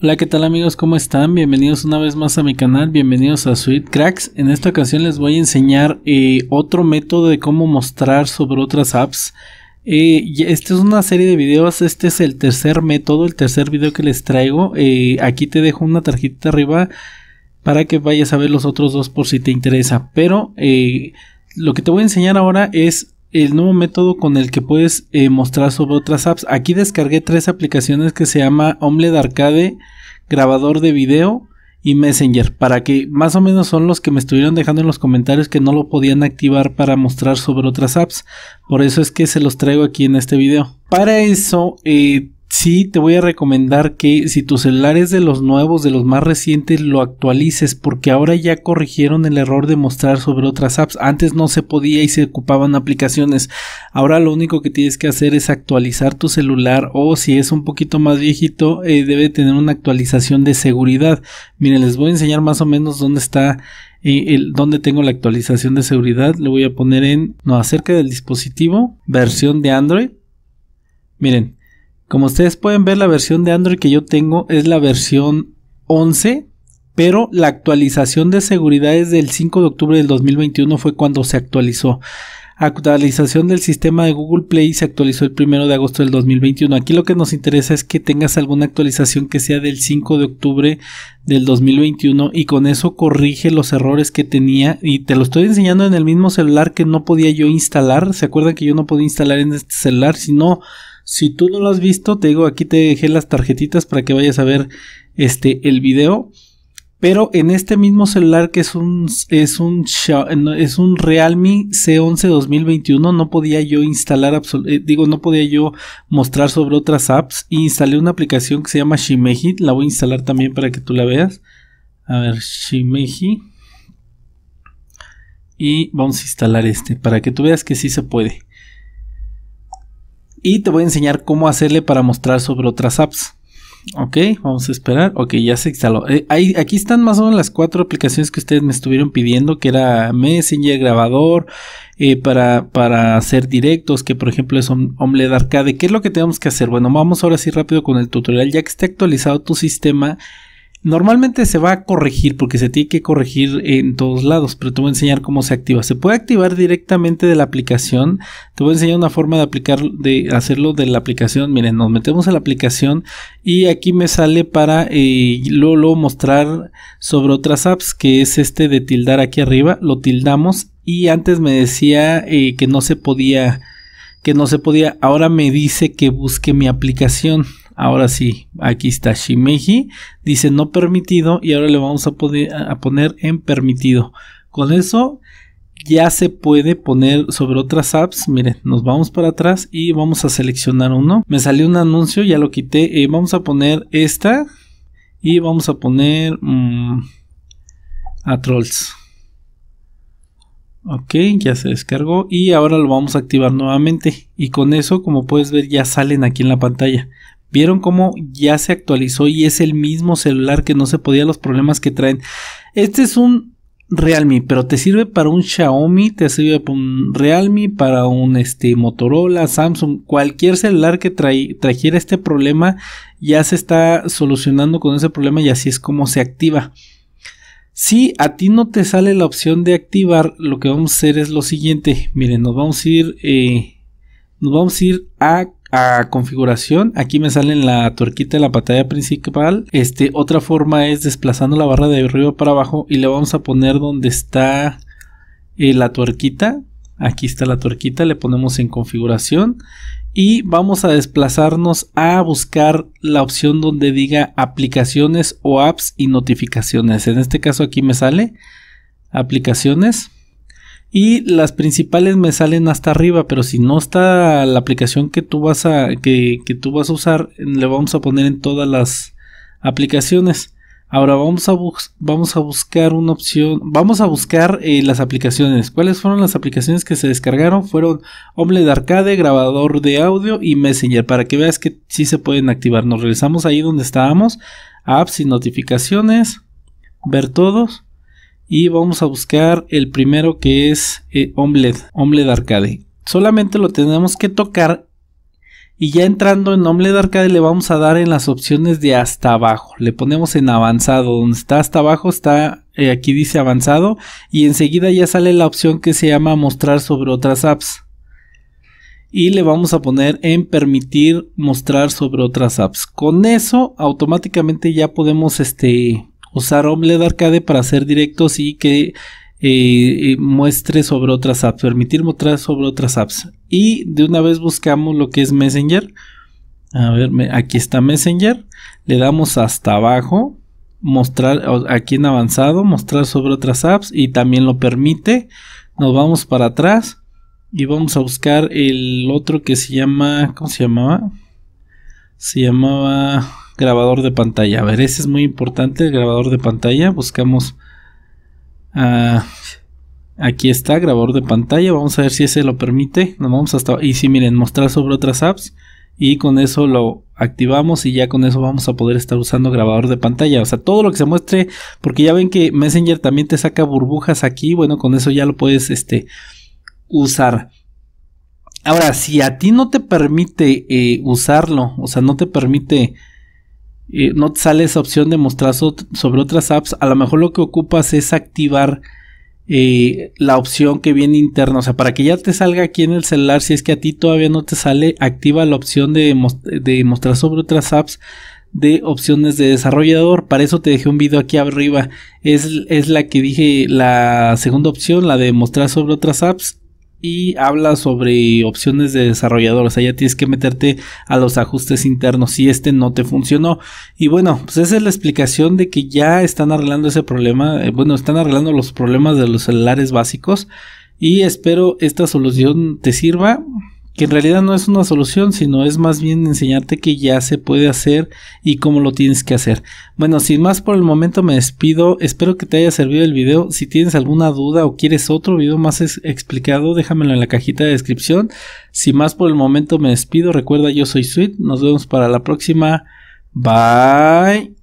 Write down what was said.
Hola, ¿qué tal amigos? ¿Cómo están? Bienvenidos una vez más a mi canal, bienvenidos a Sweet Cracks. En esta ocasión les voy a enseñar eh, otro método de cómo mostrar sobre otras apps. Eh, esta es una serie de videos, este es el tercer método, el tercer video que les traigo. Eh, aquí te dejo una tarjeta arriba para que vayas a ver los otros dos por si te interesa. Pero eh, lo que te voy a enseñar ahora es el nuevo método con el que puedes eh, mostrar sobre otras apps. Aquí descargué tres aplicaciones que se llama de Arcade, grabador de video y Messenger, para que más o menos son los que me estuvieron dejando en los comentarios que no lo podían activar para mostrar sobre otras apps. Por eso es que se los traigo aquí en este video. Para eso eh, Sí, te voy a recomendar que si tu celular es de los nuevos, de los más recientes, lo actualices porque ahora ya corrigieron el error de mostrar sobre otras apps. Antes no se podía y se ocupaban aplicaciones. Ahora lo único que tienes que hacer es actualizar tu celular o si es un poquito más viejito, eh, debe tener una actualización de seguridad. Miren, les voy a enseñar más o menos dónde está eh, dónde el, tengo la actualización de seguridad. Le voy a poner en, no, acerca del dispositivo, versión de Android. Miren, como ustedes pueden ver, la versión de Android que yo tengo es la versión 11, pero la actualización de seguridad es del 5 de octubre del 2021 fue cuando se actualizó. Actualización del sistema de Google Play se actualizó el 1 de agosto del 2021. Aquí lo que nos interesa es que tengas alguna actualización que sea del 5 de octubre del 2021 y con eso corrige los errores que tenía y te lo estoy enseñando en el mismo celular que no podía yo instalar. ¿Se acuerdan que yo no podía instalar en este celular? Si no, si tú no lo has visto, te digo, aquí te dejé las tarjetitas para que vayas a ver este el video. Pero en este mismo celular que es un es un es un Realme C11 2021 no podía yo instalar eh, digo no podía yo mostrar sobre otras apps instalé una aplicación que se llama Shimeji, la voy a instalar también para que tú la veas. A ver, Shimeji y vamos a instalar este para que tú veas que sí se puede. Y te voy a enseñar cómo hacerle para mostrar sobre otras apps. Ok, vamos a esperar. Ok, ya se instaló. Eh, ahí, aquí están más o menos las cuatro aplicaciones que ustedes me estuvieron pidiendo, que era Messenger, grabador, eh, para, para, hacer directos, que por ejemplo es OMLED Arcade. ¿Qué es lo que tenemos que hacer? Bueno, vamos ahora sí rápido con el tutorial. Ya que esté actualizado tu sistema, Normalmente se va a corregir porque se tiene que corregir en todos lados, pero te voy a enseñar cómo se activa. Se puede activar directamente de la aplicación. Te voy a enseñar una forma de aplicar, de hacerlo de la aplicación. Miren, nos metemos a la aplicación y aquí me sale para eh, luego, mostrar sobre otras apps, que es este de tildar aquí arriba. Lo tildamos y antes me decía eh, que no se podía, que no se podía. Ahora me dice que busque mi aplicación. Ahora sí, aquí está Shimeji. Dice no permitido y ahora le vamos a, poder, a poner en permitido. Con eso ya se puede poner sobre otras apps. Miren, nos vamos para atrás y vamos a seleccionar uno. Me salió un anuncio, ya lo quité. Eh, vamos a poner esta y vamos a poner mm, a Trolls. Ok, ya se descargó y ahora lo vamos a activar nuevamente. Y con eso, como puedes ver, ya salen aquí en la pantalla. Vieron cómo ya se actualizó y es el mismo celular que no se podía los problemas que traen. Este es un Realme, pero te sirve para un Xiaomi, te sirve para un Realme, para un este, Motorola, Samsung, cualquier celular que trajera este problema ya se está solucionando con ese problema y así es como se activa. Si a ti no te sale la opción de activar, lo que vamos a hacer es lo siguiente. Miren, nos vamos a ir, eh, nos vamos a ir a a configuración, aquí me sale en la tuerquita de la pantalla principal. Este, otra forma es desplazando la barra de arriba para abajo y le vamos a poner donde está eh, la tuerquita. Aquí está la tuerquita, le ponemos en configuración y vamos a desplazarnos a buscar la opción donde diga aplicaciones o apps y notificaciones. En este caso aquí me sale aplicaciones y las principales me salen hasta arriba, pero si no está la aplicación que tú vas a, que, tú vas a usar, le vamos a poner en todas las aplicaciones. Ahora vamos a, vamos a buscar una opción, vamos a buscar eh, las aplicaciones. ¿Cuáles fueron las aplicaciones que se descargaron? Fueron de Arcade, grabador de audio y Messenger, para que veas que sí se pueden activar. Nos regresamos ahí donde estábamos, apps y notificaciones, ver todos y vamos a buscar el primero que es Omled, eh, Omled Arcade. Solamente lo tenemos que tocar y ya entrando en de Arcade le vamos a dar en las opciones de hasta abajo. Le ponemos en avanzado, donde está hasta abajo está eh, aquí dice avanzado y enseguida ya sale la opción que se llama mostrar sobre otras apps. Y le vamos a poner en permitir mostrar sobre otras apps. Con eso automáticamente ya podemos este usar OMLED Arcade para hacer directos y que eh, eh, muestre sobre otras apps, permitir mostrar sobre otras apps. Y de una vez buscamos lo que es Messenger. A ver, aquí está Messenger. Le damos hasta abajo. Mostrar aquí en avanzado, mostrar sobre otras apps y también lo permite. Nos vamos para atrás y vamos a buscar el otro que se llama, ¿cómo se llamaba? Se llamaba grabador de pantalla. A ver, ese es muy importante, el grabador de pantalla. Buscamos... Ah, aquí está, grabador de pantalla. Vamos a ver si ese lo permite. Nos vamos hasta... Y si miren, mostrar sobre otras apps. Y con eso lo activamos y ya con eso vamos a poder estar usando grabador de pantalla. O sea, todo lo que se muestre. Porque ya ven que Messenger también te saca burbujas aquí. Bueno, con eso ya lo puedes este, usar. Ahora, si a ti no te permite eh, usarlo, o sea, no te permite no te sale esa opción de mostrar sobre otras apps, a lo mejor lo que ocupas es activar eh, la opción que viene interna. O sea, para que ya te salga aquí en el celular, si es que a ti todavía no te sale, activa la opción de, mostrar sobre otras apps de opciones de desarrollador. Para eso te dejé un video aquí arriba. Es, es la que dije, la segunda opción, la de mostrar sobre otras apps y habla sobre opciones de desarrollador. O sea, ya tienes que meterte a los ajustes internos si este no te funcionó. Y bueno, pues esa es la explicación de que ya están arreglando ese problema. Eh, bueno, están arreglando los problemas de los celulares básicos. Y espero esta solución te sirva que en realidad no es una solución, sino es más bien enseñarte que ya se puede hacer y cómo lo tienes que hacer. Bueno, sin más por el momento me despido, espero que te haya servido el video, si tienes alguna duda o quieres otro video más explicado, déjamelo en la cajita de descripción. Sin más por el momento me despido, recuerda yo soy Sweet, nos vemos para la próxima, bye.